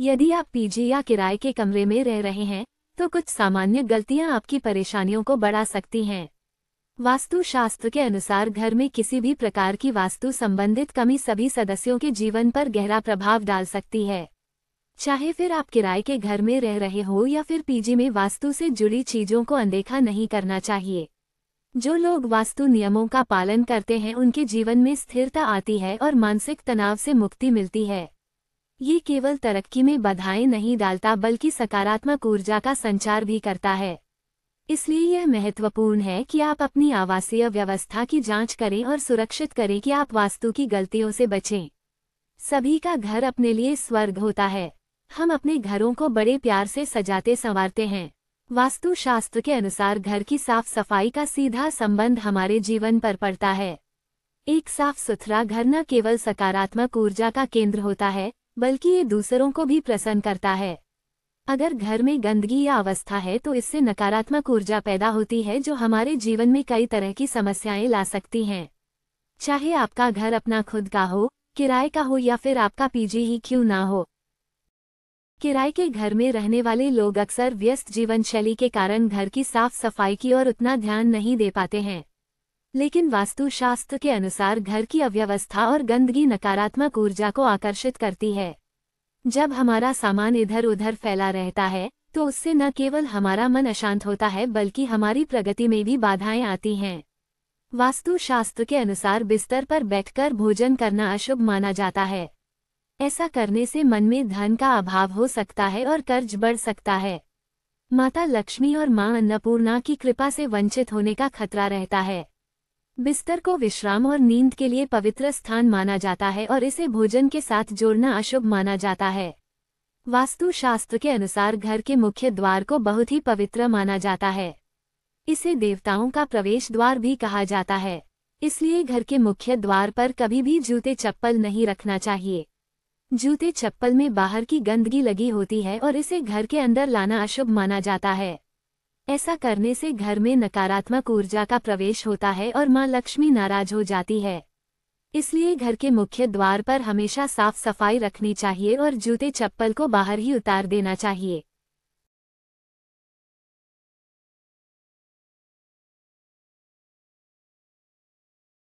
यदि आप पीजी या किराए के कमरे में रह रहे हैं तो कुछ सामान्य गलतियां आपकी परेशानियों को बढ़ा सकती हैं वास्तुशास्त्र के अनुसार घर में किसी भी प्रकार की वास्तु संबंधित कमी सभी सदस्यों के जीवन पर गहरा प्रभाव डाल सकती है चाहे फिर आप किराए के घर में रह रहे हो या फिर पीजी में वास्तु से जुड़ी चीजों को अनदेखा नहीं करना चाहिए जो लोग वास्तु नियमों का पालन करते हैं उनके जीवन में स्थिरता आती है और मानसिक तनाव से मुक्ति मिलती है ये केवल तरक्की में बधाएं नहीं डालता बल्कि सकारात्मक ऊर्जा का संचार भी करता है इसलिए यह महत्वपूर्ण है कि आप अपनी आवासीय व्यवस्था की जांच करें और सुरक्षित करें कि आप वास्तु की गलतियों से बचें सभी का घर अपने लिए स्वर्ग होता है हम अपने घरों को बड़े प्यार से सजाते संवारते हैं वास्तुशास्त्र के अनुसार घर की साफ सफाई का सीधा संबंध हमारे जीवन पर पड़ता है एक साफ सुथरा घर न केवल सकारात्मक ऊर्जा का केंद्र होता है बल्कि ये दूसरों को भी प्रसन्न करता है अगर घर में गंदगी या अवस्था है तो इससे नकारात्मक ऊर्जा पैदा होती है जो हमारे जीवन में कई तरह की समस्याएं ला सकती हैं चाहे आपका घर अपना खुद का हो किराए का हो या फिर आपका पीजी ही क्यों ना हो किराए के घर में रहने वाले लोग अक्सर व्यस्त जीवन शैली के कारण घर की साफ सफाई की ओर उतना ध्यान नहीं दे पाते हैं लेकिन वास्तुशास्त्र के अनुसार घर की अव्यवस्था और गंदगी नकारात्मक ऊर्जा को आकर्षित करती है जब हमारा सामान इधर उधर फैला रहता है तो उससे न केवल हमारा मन अशांत होता है बल्कि हमारी प्रगति में भी बाधाएं आती हैं वास्तुशास्त्र के अनुसार बिस्तर पर बैठकर भोजन करना अशुभ माना जाता है ऐसा करने से मन में धन का अभाव हो सकता है और कर्ज बढ़ सकता है माता लक्ष्मी और मां अन्नपूर्णा की कृपा से वंचित होने का खतरा रहता है बिस्तर को विश्राम और नींद के लिए पवित्र स्थान माना जाता है और इसे भोजन के साथ जोड़ना अशुभ माना जाता है वास्तुशास्त्र के अनुसार घर के मुख्य द्वार को बहुत ही पवित्र माना जाता है इसे देवताओं का प्रवेश द्वार भी कहा जाता है इसलिए घर के मुख्य द्वार पर कभी भी जूते चप्पल नहीं रखना चाहिए जूते चप्पल में बाहर की गंदगी लगी होती है और इसे घर के अंदर लाना अशुभ माना जाता है ऐसा करने से घर में नकारात्मक ऊर्जा का प्रवेश होता है और माँ लक्ष्मी नाराज हो जाती है इसलिए घर के मुख्य द्वार पर हमेशा साफ सफाई रखनी चाहिए और जूते चप्पल को बाहर ही उतार देना चाहिए